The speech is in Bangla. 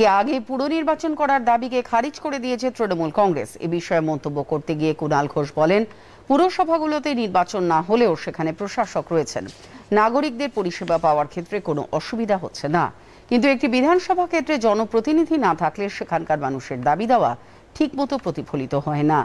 কে আগে পুনর্নির্বাচন করার দাবিকে খারিজ করে দিয়েছে তৃণমূল কংগ্রেস এ বিষয়ে মন্তব্য করতে গিয়ে কুণাল ঘোষ বলেন পুরসভাগুলোতে নির্বাচন না হলেও সেখানে প্রশাসক রয়েছেন নাগরিকদের পরিষেবা পাওয়ার ক্ষেত্রে কোনো অসুবিধা হচ্ছে না কিন্তু একটি বিধানসভা ক্ষেত্রে জনপ্রতিনিধি না থাকলে সেখানকার মানুষের দাবি দেওয়া ঠিকমতো প্রতিফলিত হয় না